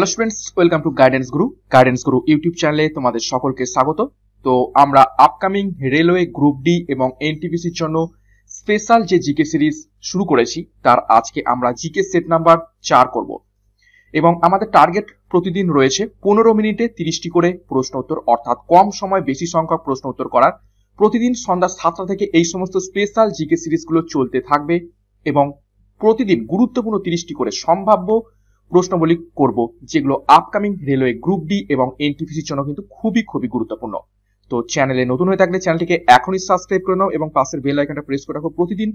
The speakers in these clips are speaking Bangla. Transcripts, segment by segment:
hello students welcome to guidance group guidance Guru YouTube চ্যানেলে তোমাদের সকলকে স্বাগত তো আমরা আপকামিং রেলওয়ে গ্রুপ ডি এবং এনটিপিসির জন্য স্পেশাল যে জিকে সিরিজ শুরু করেছি তার আজকে আমরা জিকে সেট নাম্বার চার করব এবং আমাদের টার্গেট প্রতিদিন রয়েছে পনেরো মিনিটে তিরিশটি করে প্রশ্ন উত্তর অর্থাৎ কম সময় বেশি সংখ্যক প্রশ্ন উত্তর করার প্রতিদিন সন্ধ্যা সাতটা থেকে এই সমস্ত স্পেশাল জিকে সিরিজগুলো চলতে থাকবে এবং প্রতিদিন গুরুত্বপূর্ণ তিরিশটি করে সম্ভাব্য প্রশ্নগুলি করব যেগুলো আপকামিং রেলওয়ে গ্রুপ ডি এবং এনটিপিসির জন্য কিন্তু খুবই খুবই গুরুত্বপূর্ণ তো চ্যানেলে নতুন হয়ে থাকলে চ্যানেলটিকে এখনই সাবস্ক্রাইব করে নাও এবং পাশের বেল আইকনটা প্রেস করে রাখো প্রতিদিন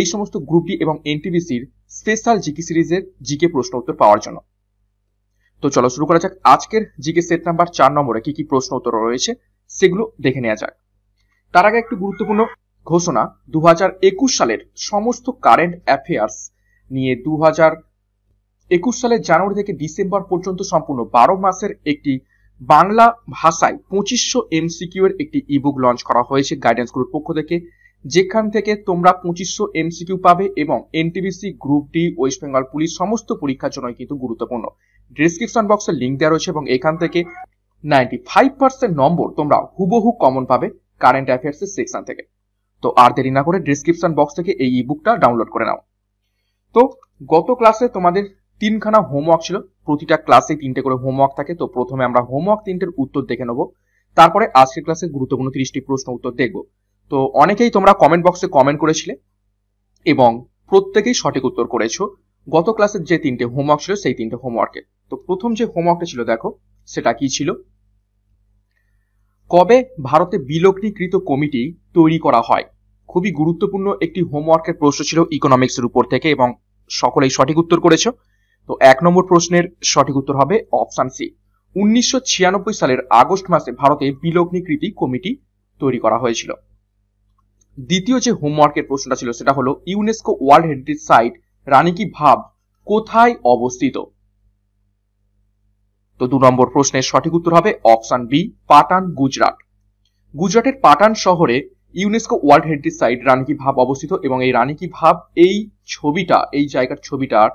এই সমস্ত গ্রুপ ডি এবং এনটিপিসির স্পেশাল জিকে সিরিজের জিকে প্রশ্ন উত্তর পাওয়ার জন্য তো চলো শুরু করা যাক আজকের জিকে সেট নাম্বার চার নম্বরে কি কি প্রশ্ন উত্তর রয়েছে সেগুলো দেখে নেওয়া যাক তার আগে একটু গুরুত্বপূর্ণ ঘোষণা দু সালের সমস্ত কারেন্ট অ্যাফেয়ার্স নিয়ে দু একুশ সালের জানুয়ারি থেকে ডিসেম্বর পর্যন্ত সম্পূর্ণ বারো মাসের একটি বাংলা ভাষায় পঁচিশশো এমসিকিউ এর একটি ইবুক লঞ্চ করা হয়েছে গাইডেন্স গ্রুপ পক্ষ থেকে যেখান থেকে তোমরা পঁচিশশো এমসিকিউ পাবে এবং NTPC group D West Bengal police সমস্ত পরীক্ষার জন্য কিন্তু গুরুত্বপূর্ণ ডিসক্রিপশন বক্সে লিঙ্ক দেওয়া রয়েছে এবং এখান থেকে নাইনটি ফাইভ পার্সেন্ট নম্বর তোমরা হুবহু কমন পাবে কারেন্ট অ্যাফেয়ার্সের সেকশন থেকে তো আর দেরি না করে ডিসক্রিপশন বক্স থেকে এই ইবুকটা ডাউনলোড করে নাও তো গত ক্লাসে তোমাদের তিনখানা হোমওয়ার্ক ছিল প্রতিটা ক্লাসে তিনটে করে হোমওয়ার্ক থাকে তো প্রথমে আমরা হোমওয়ার্ক তিনটের উত্তর দেখে নেবো তারপরে আজকের ক্লাসে গুরুত্বপূর্ণ তিরিশটি প্রশ্ন উত্তর দেখব তো অনেকেই তোমরা কমেন্ট বক্সে কমেন্ট করেছিলে এবং প্রত্যেকেই সঠিক উত্তর করেছো গত ক্লাসের যে তিনটে হোমওয়ার্ক ছিল সেই তিনটে হোমওয়ার্কে তো প্রথম যে হোমওয়ার্কটা ছিল দেখো সেটা কি ছিল কবে ভারতে বিলগ্নিকৃত কমিটি তৈরি করা হয় খুবই গুরুত্বপূর্ণ একটি হোমওয়ার্কের প্রশ্ন ছিল ইকোনমিক্সের উপর থেকে এবং সকলেই সঠিক উত্তর করেছো তো এক নম্বর প্রশ্নের সঠিক উত্তর হবে অপশান সি উনিশশো সালের আগস্ট মাসে ভারতে বিলগ্নিকৃতি কমিটি তৈরি করা হয়েছিল দ্বিতীয় যে হোমওয়ার্কের প্রশ্নটা ছিল সেটা হলো UNESCO world heritage site Rani ki Vav কোথায় অবস্থিত তো দু নম্বর প্রশ্নের সঠিক উত্তর হবে অপশান বি পাটান গুজরাট গুজরাটের পাটান শহরে UNESCO world heritage site Rani ki Vav অবস্থিত এবং এই রানী কি ভাব এই ছবিটা এই জায়গার ছবিটার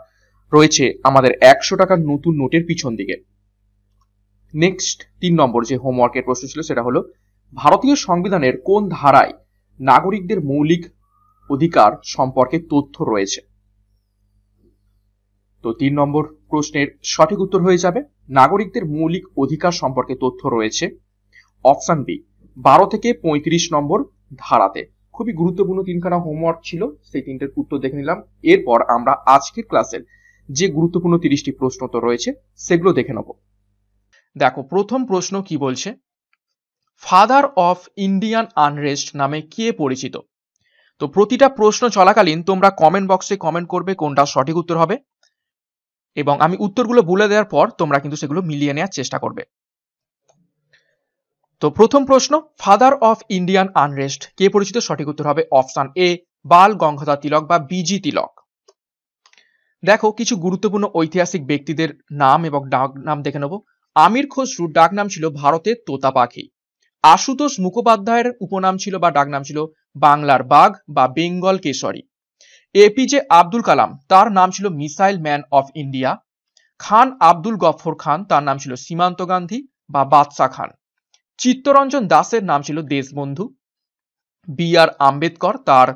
রয়েছে আমাদের একশো টাকার নতুন নোটের পিছন দিকে নেক্সট তিন নম্বর যে হোমওয়ার্কের প্রশ্ন ছিল সেটা হলো ভারতীয় সংবিধানের কোন ধারায় নাগরিকদের মৌলিক অধিকার সম্পর্কে তথ্য রয়েছে তো তিন নম্বর প্রশ্নের সঠিক উত্তর হয়ে যাবে নাগরিকদের মৌলিক অধিকার সম্পর্কে তথ্য রয়েছে অপশন বি বারো থেকে পঁয়ত্রিশ নম্বর ধারাতে খুবই গুরুত্বপূর্ণ তিনখানা হোমওয়ার্ক ছিল সেই তিনটের উত্তর দেখে নিলাম এরপর আমরা আজকের ক্লাসের যে গুরুত্বপূর্ণ তিরিশটি প্রশ্ন তো রয়েছে সেগুলো দেখে নেব দেখো প্রথম প্রশ্ন কি বলছে ফাদার অফ ইন্ডিয়ান আনরেস্ট নামে কে পরিচিত তো প্রতিটা প্রশ্ন চলাকালীন তোমরা কমেন্ট বক্সে কমেন্ট করবে কোনটা সঠিক উত্তর হবে এবং আমি উত্তরগুলো বলে দেওয়ার পর তোমরা কিন্তু সেগুলো মিলিয়ে নেওয়ার চেষ্টা করবে তো প্রথম প্রশ্ন ফাদার অফ ইন্ডিয়ান আনরেস্ট কে পরিচিত সঠিক উত্তর হবে অপশান এ বাল গঙ্গাধর তিলক বা বিজি তিলক দেখো কিছু গুরুত্বপূর্ণ ঐতিহাসিক ব্যক্তিদের নাম এবং ডাক নাম দেখে নেব আমির খসরুর ডাক নাম ছিল ভারতের তোতা পাখি আশুতোষ মুখোপাধ্যায়ের উপনাম ছিল বা ডাকনাম ছিল বাংলার বাঘ বা বেঙ্গল কেশরী এপিজে আব্দুল কালাম তার নাম ছিল missile man of India Khan Abdul Gaffar Khan তার নাম ছিল সীমান্ত গান্ধী বা বাদশা খান চিত্তরঞ্জন দাসের নাম ছিল দেশবন্ধু বি আর আম্বেদকর তার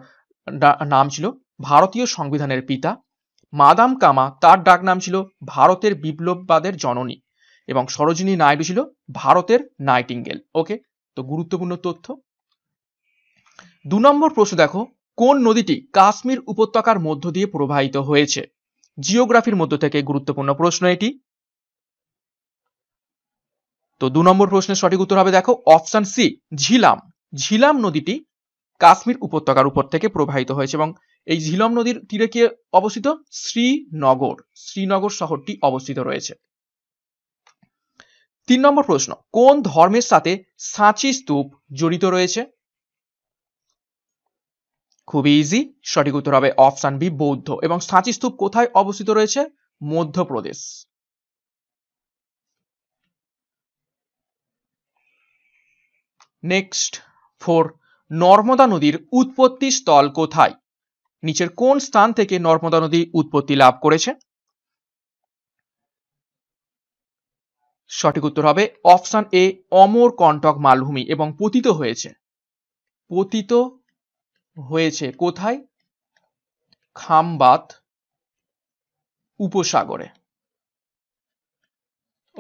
নাম ছিল ভারতীয় সংবিধানের পিতা মাদাম কামা তার ডাকনাম ছিল ভারতের বিপ্লববাদের জননী এবং সরোজিনী নাইডু ছিল ভারতের নাইটিঙ্গেল ওকে তো গুরুত্বপূর্ণ তথ্য দু নম্বর প্রশ্ন দেখো কোন নদীটি কাশ্মীর উপত্যকার মধ্য দিয়ে প্রবাহিত হয়েছে জিওগ্রাফির মধ্য থেকে গুরুত্বপূর্ণ প্রশ্ন এটি তো দু নম্বর প্রশ্নের সঠিক উত্তর হবে দেখো অপশন সি ঝিলাম ঝিলাম নদীটি কাশ্মীর উপত্যকার উপর থেকে প্রবাহিত হয়েছে এবং এই ঝিলম নদীর তীরে কি অবস্থিত শ্রীনগর শ্রীনগর শহরটি অবস্থিত রয়েছে তিন নম্বর প্রশ্ন কোন ধর্মের সাথে সাঁচি স্তূপ জড়িত রয়েছে খুবই ইজি সঠিক উত্তর হবে অপশান বি বৌদ্ধ এবং সাঁচি স্তূপ কোথায় অবস্থিত রয়েছে মধ্যপ্রদেশ নেক্সট ফোর নর্মদা নদীর উৎপত্তি স্থল কোথায় নিচের কোন স্থান থেকে নর্মদা নদী উৎপত্তি লাভ করেছে সঠিক উত্তর হবে অপশন এ অমর কণ্টক মালভূমি এবং পতিত হয়েছে পতিত হয়েছে কোথায় খামবাত উপসাগরে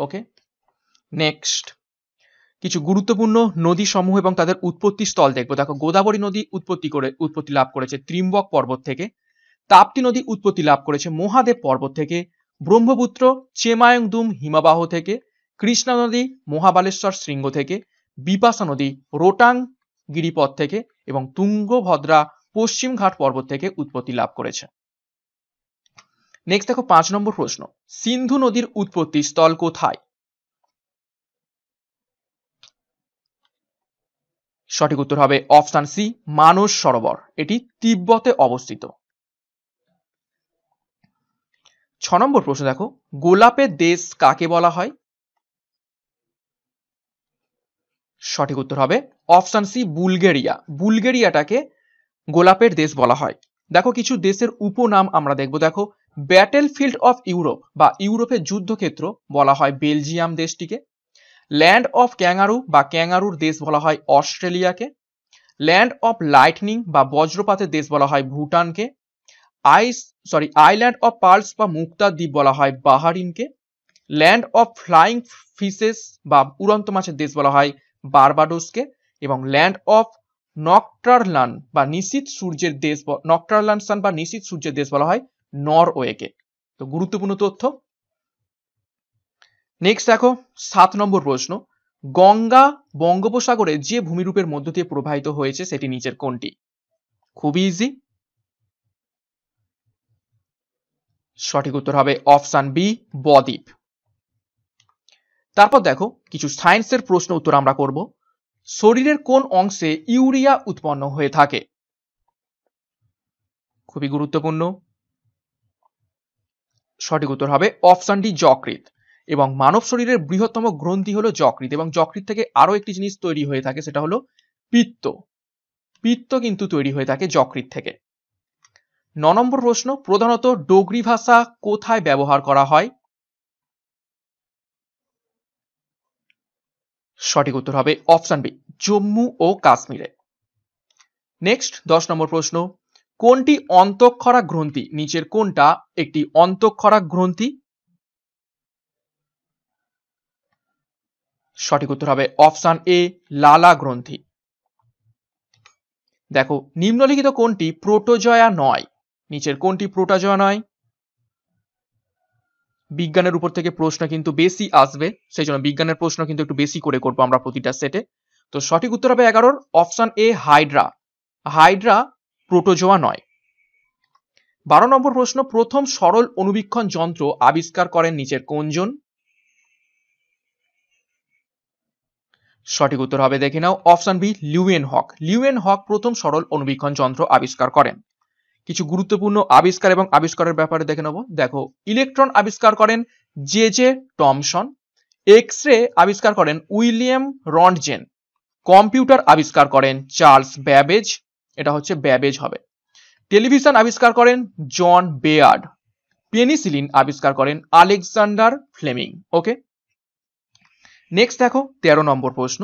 ওকে নেক্সট কিছু গুরুত্বপূর্ণ নদী সমূহ এবং তাদের উৎপত্তি স্থল দেখব দেখো গোদাবরী নদী উৎপত্তি করে উৎপত্তি লাভ করেছে ত্রিম্বক পর্বত থেকে তাপ্তি নদী উৎপত্তি লাভ করেছে মহাদেব পর্বত থেকে ব্রহ্মপুত্র চেমায়ংদুম হিমাবাহ থেকে কৃষ্ণা নদী মহাবালেশ্বর শৃঙ্গ থেকে বিপাসা নদী রোটাং গিরিপথ থেকে এবং তুঙ্গভদ্রা পশ্চিম ঘাট পর্বত থেকে উৎপত্তি লাভ করেছে নেক্সট দেখো পাঁচ নম্বর প্রশ্ন সিন্ধু নদীর উৎপত্তি স্থল কোথায় সঠিক উত্তর হবে অপশান সি মানস সরোবর এটি তিব্বতে অবস্থিত ছ নম্বর প্রশ্ন দেখো গোলাপের দেশ কাকে বলা হয় সঠিক উত্তর হবে অপশান সি বুলগেরিয়া বুলগেরিয়াটাকে গোলাপের দেশ বলা হয় দেখো কিছু দেশের উপনাম আমরা দেখব দেখো ব্যাটেল ফিল্ড অফ ইউরোপ বা ইউরোপের যুদ্ধক্ষেত্র বলা হয় বেলজিয়াম দেশটিকে ল্যান্ড অফ ক্যাঙ্গারু বা ক্যাঙ্গারুর দেশ বলা হয় অস্ট্রেলিয়াকে ল্যান্ড অফ লাইটনিং বা বজ্রপাতের দেশ বলা হয় ভুটানকে ice sorry island of pearls বা মুক্তা দ্বীপ বলা হয় বাহারিনকে ল্যান্ড অফ ফ্লাইং ফিশেস বা উড়ন্ত মাছের দেশ বলা হয় বারবাডোসকে এবং ল্যান্ড অফ নকট্রারলান বা নিশীত সূর্যের দেশ নকট্রারলান সান বা নিশীত সূর্যের দেশ বলা হয় নরওয়েকে তো গুরুত্বপূর্ণ তথ্য নেক্সট দেখো সাত নম্বর প্রশ্ন গঙ্গা বঙ্গোপসাগরে যে ভূমিরূপের মধ্য দিয়ে প্রবাহিত হয়েছে সেটি নিচের কোনটি খুবই ইজি সঠিক উত্তর হবে অপশান বি বদ্বীপ তারপর দেখো কিছু সায়েন্সের প্রশ্ন উত্তর আমরা করব শরীরের কোন অংশে ইউরিয়া উৎপন্ন হয়ে থাকে খুবই গুরুত্বপূর্ণ সঠিক উত্তর হবে অপশান ডি যকৃত এবং মানব শরীরের বৃহত্তম গ্রন্থি হলো যকৃত এবং যকৃত থেকে আরও একটি জিনিস তৈরি হয়ে থাকে সেটা হলো পিত্ত পিত্ত কিন্তু তৈরি হয়ে থাকে যকৃত থেকে ন নম্বর প্রশ্ন প্রধানত ডোগরি ভাষা কোথায় ব্যবহার করা হয় সঠিক উত্তর হবে অপশন বি জম্মু ও কাশ্মীরে নেক্সট দশ নম্বর প্রশ্ন কোনটি অন্তঃক্ষরা গ্রন্থি নিচের কোনটা একটি অন্তঃক্ষরা গ্রন্থি সঠিক উত্তর হবে অপশান এ লালা গ্রন্থি দেখো নিম্নলিখিত কোনটি প্রোটোজয়া নয় নিচের কোনটি প্রোটোজয়া নয় বিজ্ঞানের উপর থেকে প্রশ্ন কিন্তু বেশি আসবে সেই জন্য বিজ্ঞানের প্রশ্ন কিন্তু একটু বেশি করে করবো আমরা প্রতিটা সেটে তো সঠিক উত্তর হবে এগারোর option A hydra hydra protozoa নয় বারো নম্বর প্রশ্ন প্রথম সরল অনুবীক্ষণ যন্ত্র আবিষ্কার করেন নিচের কোনজন সঠিক উত্তর হবে দেখে নাও option B Leeuwenhoek Leeuwenhoek প্রথম সরল অনুবীক্ষণ যন্ত্র আবিষ্কার করেন কিছু গুরুত্বপূর্ণ আবিষ্কার এবং আবিষ্কারের ব্যাপারে দেখে নেব দেখো ইলেকট্রন আবিষ্কার করেন J J Thomson X ray আবিষ্কার করেন উইলিয়াম রন্ডজেন কম্পিউটার আবিষ্কার করেন চার্লস ব্যাবেজ এটা হচ্ছে ব্যাবেজ হবে টেলিভিশন আবিষ্কার করেন জন বেয়ার্ড পেনিসিলিন আবিষ্কার করেন আলেকজান্ডার ফ্লেমিং ওকে নেক্সট দেখো তেরো নম্বর প্রশ্ন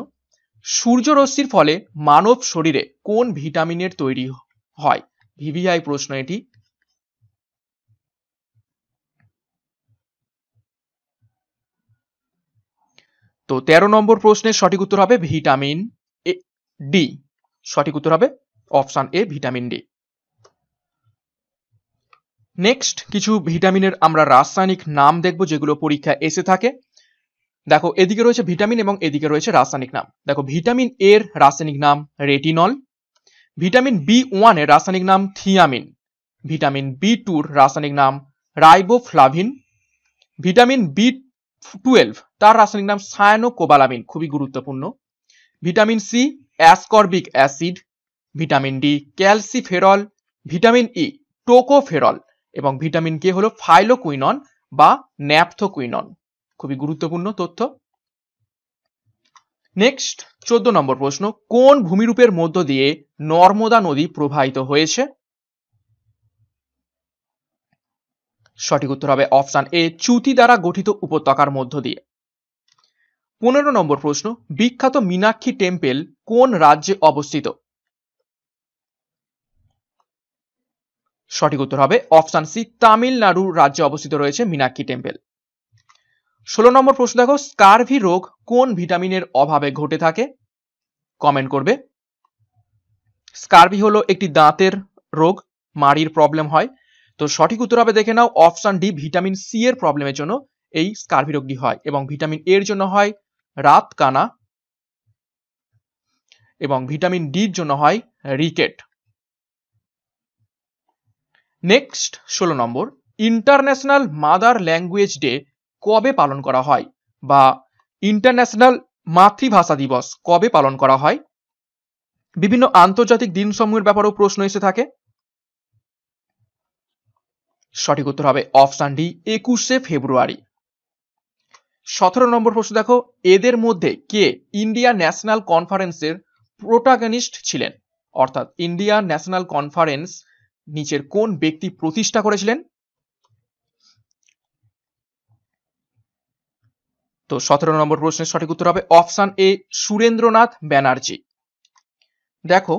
সূর্যরশ্মির ফলে মানব শরীরে কোন ভিটামিনের তৈরি হয় ভিভিআই প্রশ্ন এটি তো তেরো নম্বর প্রশ্নের সঠিক উত্তর হবে ভিটামিন এ ডি সঠিক উত্তর হবে option A vitamin D next কিছু ভিটামিনের আমরা রাসায়নিক নাম দেখব যেগুলো পরীক্ষা এসে থাকে দেখো এদিকে রয়েছে ভিটামিন এবং এদিকে রয়েছে রাসায়নিক নাম দেখো ভিটামিন এর রাসায়নিক নাম রেটিনল ভিটামিন বি ওয়ানের রাসায়নিক নাম থিয়ামিন ভিটামিন বি টুর রাসায়নিক নাম রাইবোফ্লাভিন ভিটামিন বি টুয়েলভ তার রাসায়নিক নাম সায়ানোকোবালামিন খুবই গুরুত্বপূর্ণ vitamin C ascorbic acid vitamin D calciferol vitamin E e tocopherol এবং ভিটামিন কে হলো ফাইলোকুইনন বা ন্যাপথোকুইনন খুবই গুরুত্বপূর্ণ তথ্য নেক্সট চোদ্দ নম্বর প্রশ্ন কোন ভূমিরূপের মধ্য দিয়ে নর্মদা নদী প্রবাহিত হয়েছে সঠিক উত্তর হবে অপশান এ চুতি দ্বারা গঠিত উপত্যকার মধ্য দিয়ে পনেরো নম্বর প্রশ্ন বিখ্যাত মীনাক্ষী টেম্পেল কোন রাজ্যে অবস্থিত সঠিক উত্তর হবে অপশান সি তামিলনাড়ু রাজ্যে অবস্থিত রয়েছে মীনাক্ষী টেম্পেল ষোলো নম্বর প্রশ্ন দেখো স্কারভি রোগ কোন ভিটামিনের অভাবে ঘটে থাকে কমেন্ট করবে স্কারভি হলো একটি দাঁতের রোগ মাড়ির প্রবলেম হয় তো সঠিক উত্তর হবে দেখে নাও অপশন ডি ভিটামিন সি এর প্রবলেমের জন্য এই স্কারভি রোগটি হয় এবং ভিটামিন এর জন্য হয় রাত কানা এবং ভিটামিন ডির জন্য হয় রিকেট নেক্সট ষোলো number international mother language day কবে পালন করা হয় বা ইন্টারন্যাশনাল মাতৃভাষা দিবস কবে পালন করা হয় বিভিন্ন আন্তর্জাতিক দিনসমূহের ব্যাপারেও প্রশ্ন এসে থাকে সঠিক উত্তর হবে অপশান ডি একুশে ফেব্রুয়ারি সতেরো নম্বর প্রশ্ন দেখো এদের মধ্যে কে ইন্ডিয়া ন্যাশনাল কনফারেন্সের প্রোটাগনিস্ট ছিলেন অর্থাৎ ইন্ডিয়া ন্যাশনাল কনফারেন্স নিচের কোন ব্যক্তি প্রতিষ্ঠা করেছিলেন তো সতেরো নম্বর প্রশ্নের সঠিক উত্তর হবে অপশান এ সুরেন্দ্রনাথ ব্যানার্জি দেখো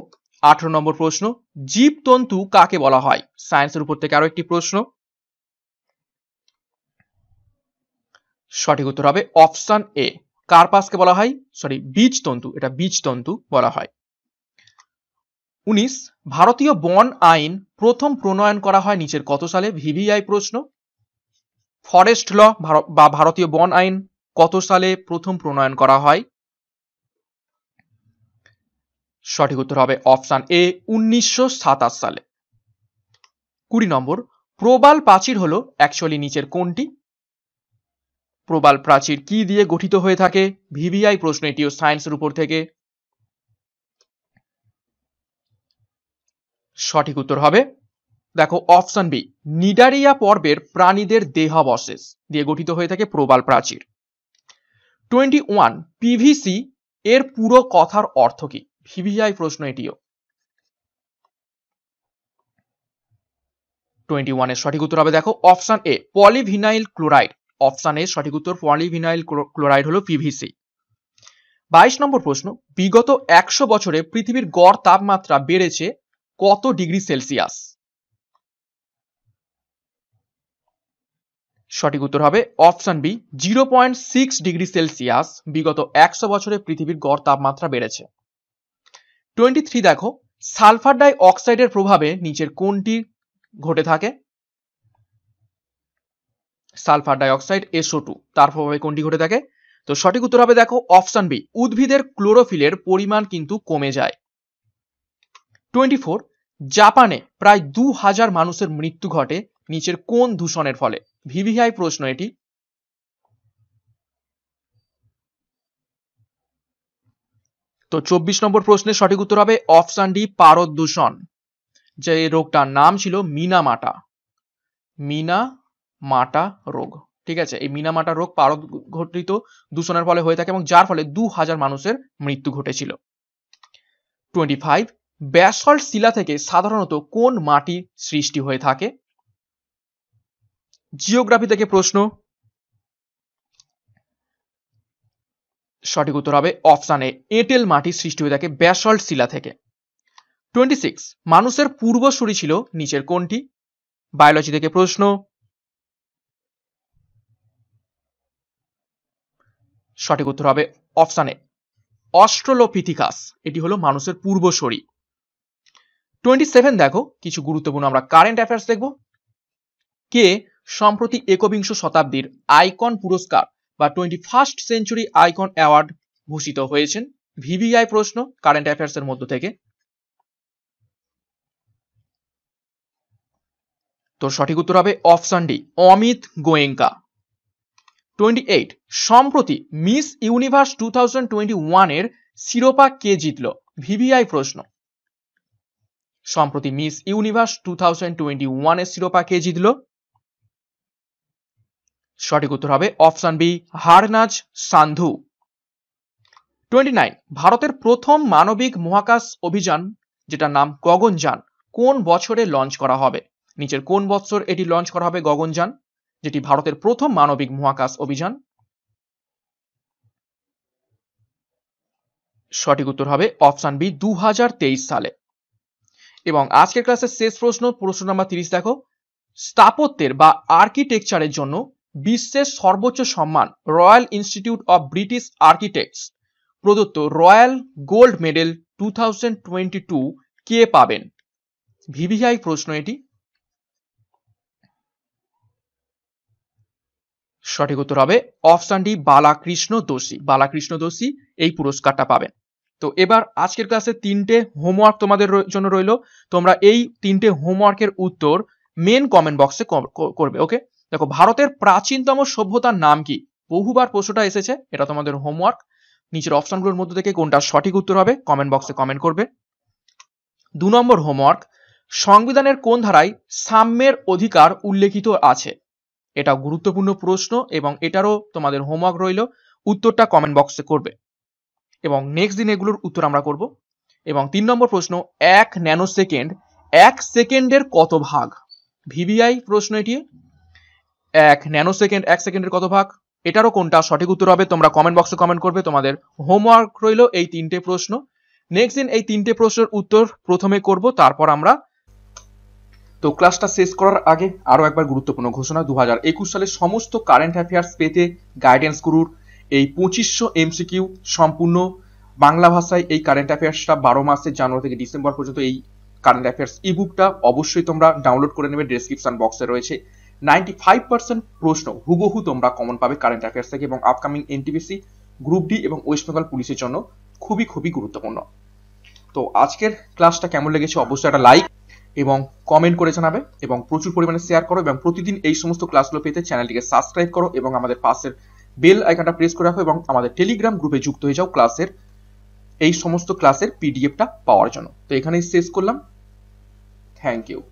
আঠেরো নম্বর প্রশ্ন জীবতন্তু কাকে বলা হয় সায়েন্সের উপর থেকে আরো একটি প্রশ্ন সঠিক উত্তর হবে অপশান এ কার্পাসকে বলা হয় সরি বীজ তন্তু এটা বীজ তন্তু বলা হয় উনিশ ভারতীয় বন আইন প্রথম প্রণয়ন করা হয় নিচের কত সালে ভিভিআই প্রশ্ন ফরেস্ট ল বা ভারতীয় বন আইন কত সালে প্রথম প্রণয়ন করা হয় সঠিক উত্তর হবে অপশান এ উনিশশো সালে কুড়ি নম্বর প্রবাল প্রাচীর হলো অ্যাকচুয়ালি নিচের কোনটি প্রবাল প্রাচীর কি দিয়ে গঠিত হয়ে থাকে ভিভিআই প্রশ্ন এটিও সায়েন্সের উপর থেকে সঠিক উত্তর হবে দেখো অপশন বি নিডারিয়া পর্বের প্রাণীদের দেহাবশেষ দিয়ে গঠিত হয়ে থাকে প্রবাল প্রাচীর টোয়েন্টি ওয়ান পিভিসি এর পুরো কথার অর্থ কি ভিভিআই প্রশ্ন এটিও টোয়েন্টি ওয়ানের সঠিক উত্তর হবে দেখো option A polyvinyl chloride option A সঠিক উত্তর পলিভিনাইল ক্লোরাইড হলো পিভিসি বাইশ নম্বর প্রশ্ন বিগত একশো বছরে পৃথিবীর গড় তাপমাত্রা বেড়েছে কত ডিগ্রি সেলসিয়াস সঠিক উত্তর হবে option B zero point six degree Celsius বিগত একশো বছরে পৃথিবীর গড় তাপমাত্রা বেড়েছে টোয়েন্টি থ্রি দেখো সালফার ডাই অক্সাইডের প্রভাবে নিচের কোনটি ঘটে থাকে sulphur dioxide S O two তার প্রভাবে কোনটি ঘটে থাকে তো সঠিক উত্তর হবে দেখো অপশন বি উদ্ভিদের ক্লোরোফিলের পরিমাণ কিন্তু কমে যায় টোয়েন্টি ফোর জাপানে প্রায় দু হাজার মানুষের মৃত্যু ঘটে নিচের কোন দূষণের ফলে ভিভিআই প্রশ্ন এটি তো চব্বিশ নম্বর প্রশ্নের সঠিক উত্তর হবে অপশান ডি পারদ দূষণ যে রোগটার নাম ছিল মিনামাটা মিনা মাটা রোগ ঠিক আছে এই মিনামাটা রোগ পারদ ঘটিত দূষণের ফলে হয়ে থাকে এবং যার ফলে দু হাজার মানুষের মৃত্যু ঘটেছিল টোয়েন্টি ফাইভ ব্যাসল্ট শিলা থেকে সাধারণত কোন মাটি সৃষ্টি হয়ে থাকে জিওগ্রাফি থেকে প্রশ্ন সঠিক উত্তর হবে অপশান এ এটেল মাটি সৃষ্টি হয়ে থাকে ব্যাসল্ট শিলা থেকে টোয়েন্টি সিক্স মানুষের পূর্বসূরি ছিল নিচের কোনটি বায়োলজি থেকে প্রশ্ন সঠিক উত্তর হবে অপশান এ অস্ট্রোলোপিথিকাস এটি হলো মানুষের পূর্বসূরি টোয়েন্টি সেভেন দেখো কিছু গুরুত্বপূর্ণ আমরা কারেন্ট অ্যাফেয়ার্স দেখব কে সম্প্রতি একবিংশ শতাব্দীর আইকন পুরস্কার বা twenty first century icon award ভূষিত হয়েছেন ভিভিআই প্রশ্ন কারেন্ট অ্যাফেয়ার্সের মধ্য থেকে তো সঠিক উত্তর হবে option D Amit Goenka twenty eight সম্প্রতি Miss Universe two thousand twenty ওয়ানের শিরোপা কে জিতল ভিভিআই প্রশ্ন সম্প্রতি Miss Universe two thousand twenty ওয়ানের শিরোপা কে জিতল সঠিক উত্তর হবে option B Harnaaz Sandhu twenty nine ভারতের প্রথম মানবিক মহাকাশ অভিযান যেটার নাম গগনযান কোন বছরে লঞ্চ করা হবে নিচের কোন বছর এটি লঞ্চ করা হবে গগনযান যেটি ভারতের প্রথম মানবিক মহাকাশ অভিযান সঠিক উত্তর হবে অপশান বি দু সালে এবং আজকের ক্লাসের শেষ প্রশ্ন প্রশ্ন নাম্বার তিরিশ দেখো স্থাপত্যের বা আর্কিটেকচারের জন্য বিশ্বের সর্বোচ্চ সম্মান royal institute of British architects প্রদত্ত royal gold medal two thousand twenty two কে পাবেন ভিভিআই প্রশ্ন এটি সঠিক উত্তর হবে ডি বালাকৃষ্ণ দোষী বালাকৃষ্ণ দোষী এই পুরস্কারটা পাবেন তো এবার আজকের ক্লাসে তিনটে হোমওয়ার্ক তোমাদের জন্য রইল তোমরা এই তিনটে হোমওয়ার্কের উত্তর মেন কমেন্ট বক্সে করবে ওকে দেখো ভারতের প্রাচীনতম সভ্যতার নাম কি বহুবার প্রশ্নটা এসেছে এটা তোমাদের হোমওয়ার্ক নিচের অপশনগুলোর মধ্যে থেকে কোনটা সঠিক উত্তর হবে কমেন্ট বক্সে কমেন্ট করবে দু নম্বর হোমওয়ার্ক সংবিধানের কোন ধারায় সাম্যের অধিকার উল্লেখিত আছে এটা গুরুত্বপূর্ণ প্রশ্ন এবং এটারও তোমাদের হোমওয়ার্ক রইল উত্তরটা কমেন্ট বক্সে করবে এবং নেক্সট দিন এগুলোর উত্তর আমরা করব এবং তিন নম্বর প্রশ্ন এক ন্যানো সেকেন্ড এক সেকেন্ডের কত ভাগ ভিভিআই প্রশ্ন এটি এক ন্যানো সেকেন্ড এক সেকেন্ডের কত ভাগ এটারও কোনটা সঠিক উত্তর হবে তোমরা কমেন্ট বক্সে কমেন্ট করবে তোমাদের হোমওয়ার্ক রইল এই তিনটে প্রশ্ন নেক্সট দিন এই তিনটে প্রশ্নের উত্তর প্রথমে করব তারপর আমরা তো ক্লাসটা শেষ করার আগে আরও একবার গুরুত্বপূর্ণ ঘোষণা দু হাজার একুশ সালে সমস্ত কারেন্ট অ্যাফেয়ার্স পেতে গাইডেন্স গুরুর এই পঁচিশশো এমসিকিউ সম্পূর্ণ বাংলা ভাষায় এই কারেন্ট অ্যাফেয়ার্সটা বারো মাসে জানুয়ারি থেকে ডিসেম্বর পর্যন্ত এই কারেন্ট অ্যাফেয়ার্স ইবুকটা অবশ্যই তোমরা ডাউনলোড করে নেবে ডেসক্রিপশন বক্সে রয়েছে নাইনটি ফাইভ পার্সেন্ট প্রশ্ন হুবহু তোমরা কমন পাবে কারেন্ট অ্যাফেয়ার্স থেকে এবং আপকামিং এনটিপিসি গ্রুপ ডি এবং ওয়েস্ট বেঙ্গল পুলিশের জন্য খুবই খুবই গুরুত্বপূর্ণ তো আজকের ক্লাসটা কেমন লেগেছে অবশ্যই একটা লাইক এবং কমেন্ট করে জানাবে এবং প্রচুর পরিমাণে শেয়ার করো এবং প্রতিদিন এই সমস্ত ক্লাসগুলো পেতে চ্যানেলটিকে সাবস্ক্রাইব করো এবং আমাদের পাশের বেল আইকনটা প্রেস করে রাখো এবং আমাদের টেলিগ্রাম গ্রুপে যুক্ত হয়ে যাও ক্লাসের এই সমস্ত ক্লাসের পিডিএফটা পাওয়ার জন্য তো এখানেই শেষ করলাম থ্যাংক ইউ